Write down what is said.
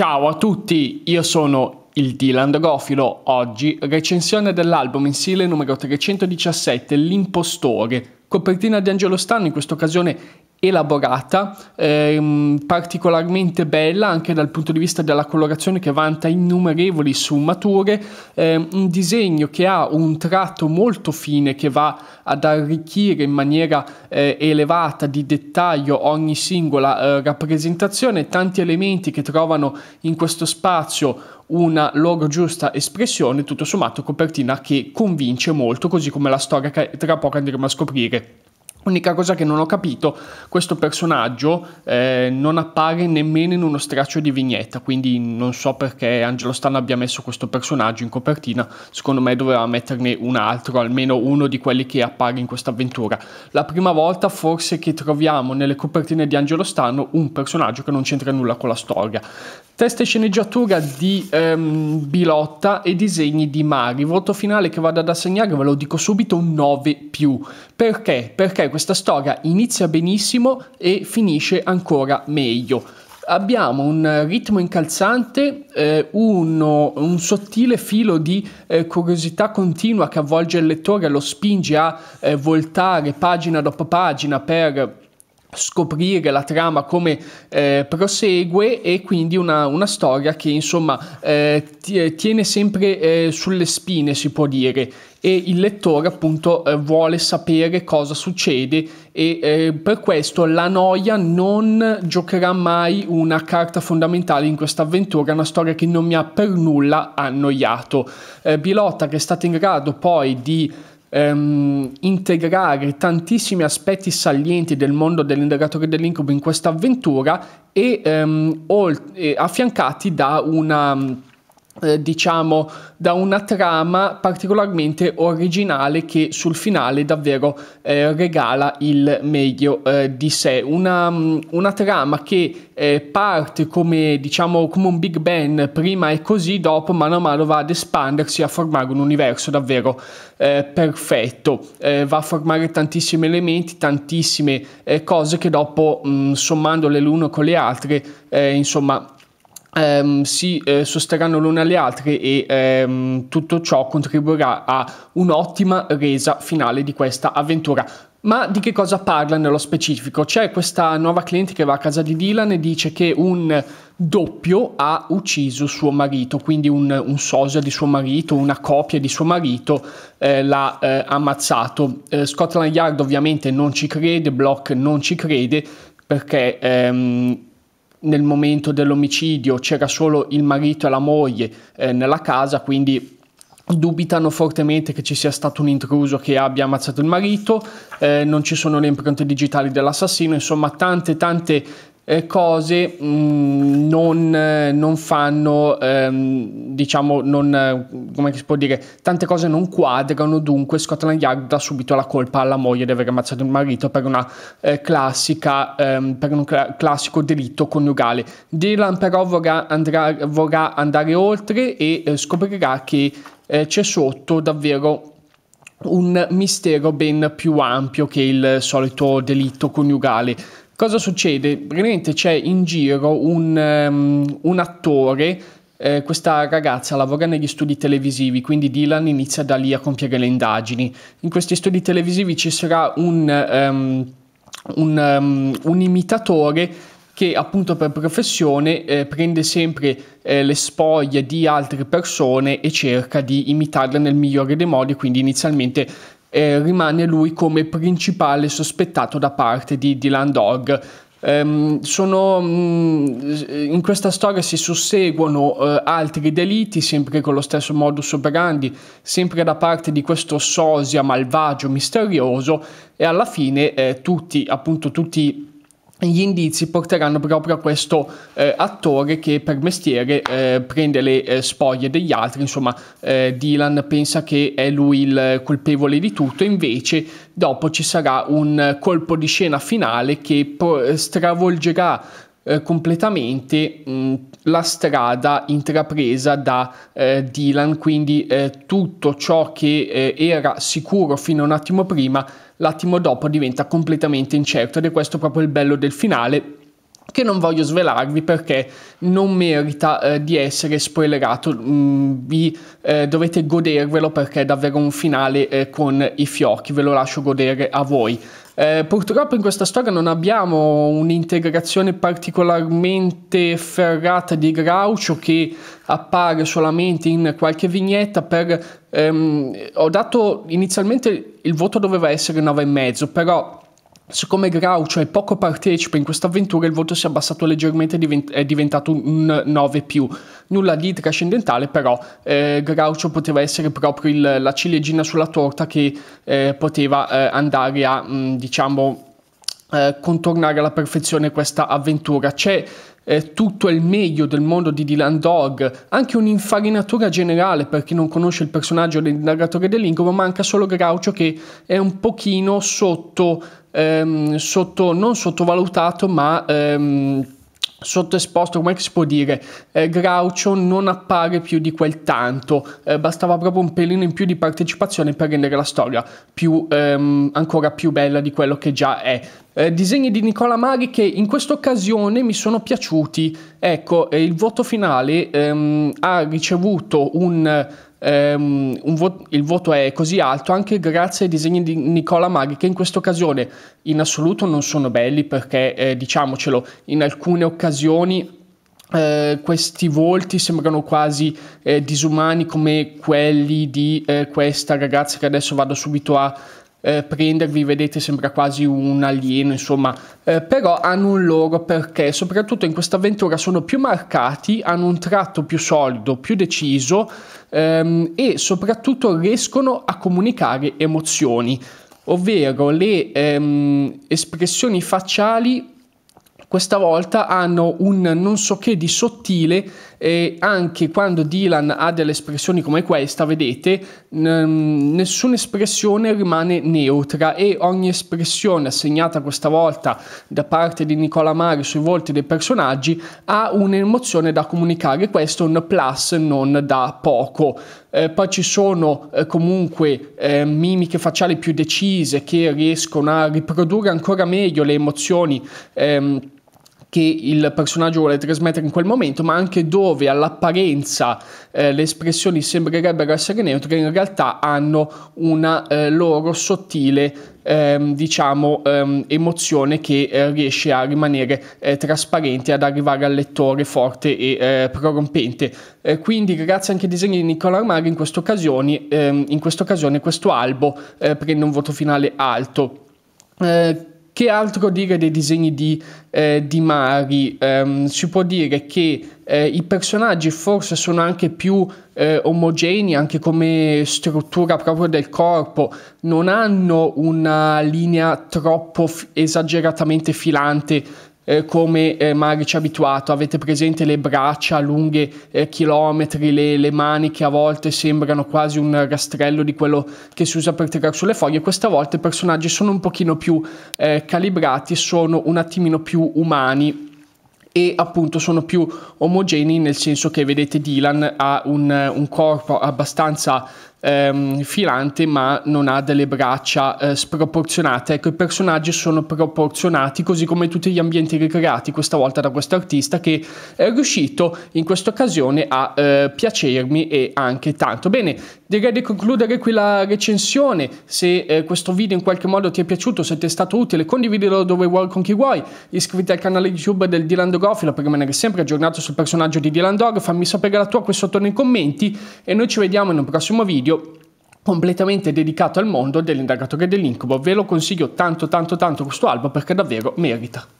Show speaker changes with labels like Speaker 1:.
Speaker 1: Ciao a tutti, io sono il Dylan Drofilo, oggi recensione dell'album in stile numero 317, L'impostore, copertina di Angelo Stanno, in questa occasione elaborata, ehm, particolarmente bella anche dal punto di vista della colorazione che vanta innumerevoli sfumature, ehm, un disegno che ha un tratto molto fine che va ad arricchire in maniera eh, elevata di dettaglio ogni singola eh, rappresentazione, tanti elementi che trovano in questo spazio una loro giusta espressione, tutto sommato copertina che convince molto, così come la storia che tra poco andremo a scoprire. Unica cosa che non ho capito, questo personaggio eh, non appare nemmeno in uno straccio di vignetta, quindi non so perché Angelo Stanno abbia messo questo personaggio in copertina, secondo me doveva metterne un altro, almeno uno di quelli che appare in questa avventura. La prima volta forse che troviamo nelle copertine di Angelo Stanno un personaggio che non c'entra nulla con la storia. Testa e sceneggiatura di ehm, Bilotta e disegni di Mari. Voto finale che vado ad assegnare, ve lo dico subito, un 9 più. Perché? Perché questa storia inizia benissimo e finisce ancora meglio. Abbiamo un ritmo incalzante, eh, uno, un sottile filo di eh, curiosità continua che avvolge il lettore, lo spinge a eh, voltare pagina dopo pagina per scoprire la trama come eh, prosegue e quindi una, una storia che insomma eh, eh tiene sempre eh, sulle spine si può dire e il lettore appunto eh, vuole sapere cosa succede e eh, per questo la noia non giocherà mai una carta fondamentale in questa avventura, una storia che non mi ha per nulla annoiato. Bilotta che è stata in grado poi di ehm, integrare tantissimi aspetti salienti del mondo dell'indagatore dell'incubo in questa avventura e ehm, olt- affiancati da una eh, diciamo da una trama particolarmente originale che sul finale davvero eh, regala il meglio eh, di sé una, mm, una trama che eh, parte come diciamo come un big bang prima e così dopo mano a mano va ad espandersi a formare un universo davvero eh, perfetto va a formare tantissimi elementi tantissime cose che dopo mh, mm, sommandole l'uno con le altre insomma Ehm, si eh, sosterranno l'una alle altre e ehm, tutto ciò contribuirà a un'ottima resa finale di questa avventura. Ma di che cosa parla nello specifico? C'è questa nuova cliente che va a casa di Dylan e dice che un doppio ha ucciso suo marito, quindi un, un sosia di suo marito, una copia di suo marito eh, l'ha eh, ammazzato. Eh, Scotland Yard ovviamente non ci crede, Block non ci crede perché ehm, nel momento dell'omicidio c'era solo il marito e la moglie eh, nella casa, quindi dubitano fortemente che ci sia stato un intruso che abbia ammazzato il marito, eh, non ci sono le impronte digitali dell'assassino, insomma tante tante eh, cose mh, mm, non, eh, non, fanno, ehm, diciamo, non, eh, come si può dire, tante cose non quadrano, dunque Scotland Yard dà subito la colpa alla moglie di aver ammazzato il marito per, una, eh, classica, ehm, per un cl- classico delitto coniugale. Dylan però vorrà, andrà, vorrà andare oltre e eh, scoprirà che eh, c'è sotto davvero un mistero ben più ampio che il solito delitto coniugale. Cosa succede? Praticamente c'è in giro un, um, un attore eh, questa ragazza lavora negli studi televisivi, quindi Dylan inizia da lì a compiere le indagini. In questi studi televisivi ci sarà un, um, un, um, un imitatore che appunto per professione eh, prende sempre eh, le spoglie di altre persone e cerca di imitarle nel migliore dei modi, quindi inizialmente eh, rimane lui come principale sospettato da parte di Dylan Dog. Um, sono, um, in questa storia si susseguono uh, altri delitti, sempre con lo stesso modus operandi, sempre da parte di questo sosia malvagio, misterioso, e alla fine eh, tutti, appunto, tutti gli indizi porteranno proprio a questo eh, attore che per mestiere eh, prende le eh, spoglie degli altri, insomma eh, Dylan pensa che è lui il colpevole di tutto, invece dopo ci sarà un colpo di scena finale che pro- stravolgerà eh, completamente mh, mm, la strada intrapresa da eh, Dylan, quindi eh, tutto ciò che eh, era sicuro fino a un attimo prima l'attimo dopo diventa completamente incerto ed è questo proprio il bello del finale che non voglio svelarvi perché non merita eh, di essere spoilerato, mm, vi eh, dovete godervelo perché è davvero un finale eh, con i fiocchi, ve lo lascio godere a voi. Eh, purtroppo in questa storia non abbiamo un'integrazione particolarmente ferrata di Groucho che appare solamente in qualche vignetta per... Ehm, ho dato inizialmente il voto doveva essere 9,5 però siccome Groucho è poco partecipe in questa avventura il voto si è abbassato leggermente e è diventato un 9+ nulla di trascendentale, però eh, Groucho poteva essere proprio il, la ciliegina sulla torta che eh, poteva eh, andare a, mh, mm, diciamo, eh, contornare alla perfezione questa avventura. C'è eh, tutto il meglio del mondo di Dylan Dog, anche un'infarinatura generale per chi non conosce il personaggio del narratore dell'incubo, manca solo Graucio che è un pochino sotto, ehm, sotto non sottovalutato ma... Ehm, sottoesposto, come si può dire, eh, Groucho non appare più di quel tanto, eh, bastava proprio un pelino in più di partecipazione per rendere la storia più, ehm, ancora più bella di quello che già è. Eh, disegni di Nicola Mari che in questa occasione mi sono piaciuti, ecco, eh, il voto finale ehm, ha ricevuto un ehm, vo- il voto è così alto anche grazie ai disegni di Nicola Maghi che in questa occasione in assoluto non sono belli perché eh, diciamocelo in alcune occasioni eh, questi volti sembrano quasi eh, disumani come quelli di eh, questa ragazza che adesso vado subito a eh, prendervi, vedete sembra quasi un alieno, insomma, eh, però hanno un loro perché, soprattutto in questa avventura sono più marcati, hanno un tratto più solido, più deciso ehm, e soprattutto riescono a comunicare emozioni, ovvero le ehm, espressioni facciali questa volta hanno un non so che di sottile e anche quando Dylan ha delle espressioni come questa, vedete, n- nessuna espressione rimane neutra e ogni espressione assegnata questa volta da parte di Nicola Mari sui volti dei personaggi ha un'emozione da comunicare, questo è un plus non da poco. Eh, poi ci sono eh, comunque eh, mimiche facciali più decise che riescono a riprodurre ancora meglio le emozioni ehm, che il personaggio vuole trasmettere in quel momento, ma anche dove all'apparenza eh, le espressioni sembrerebbero essere neutre, in realtà hanno una eh, loro sottile ehm, diciamo ehm, emozione che eh, riesce a rimanere eh, trasparente, ad arrivare al lettore forte e eh, prorompente. Eh, quindi grazie anche ai disegni di Nicola Armari in questa occasione, ehm, in questa occasione questo albo prende un voto finale alto. Eh, che altro dire dei disegni di, eh, di Mari? Um, si può dire che eh, i personaggi forse sono anche più eh, omogenei, anche come struttura proprio del corpo, non hanno una linea troppo f- esageratamente filante eh, come eh, Mari ci ha abituato. Avete presente le braccia lunghe eh, chilometri, le, le, mani che a volte sembrano quasi un rastrello di quello che si usa per tirare sulle foglie. Questa volta i personaggi sono un pochino più eh, calibrati, sono un attimino più umani e appunto sono più omogenei nel senso che vedete Dylan ha un, un corpo abbastanza ehm, filante ma non ha delle braccia eh, sproporzionate. Ecco, i personaggi sono proporzionati così come tutti gli ambienti ricreati questa volta da questo artista che è riuscito in questa occasione a eh, piacermi e anche tanto. Bene, direi di concludere qui la recensione. Se eh, questo video in qualche modo ti è piaciuto, se ti è stato utile, condividilo dove vuoi con chi vuoi. Iscriviti al canale YouTube del Dylan Dogofilo per rimanere sempre aggiornato sul personaggio di Dylan Dog. Fammi sapere la tua qui sotto nei commenti e noi ci vediamo in un prossimo video video completamente dedicato al mondo dell'indagato che dell'incubo. Ve lo consiglio tanto tanto tanto questo album perché davvero merita.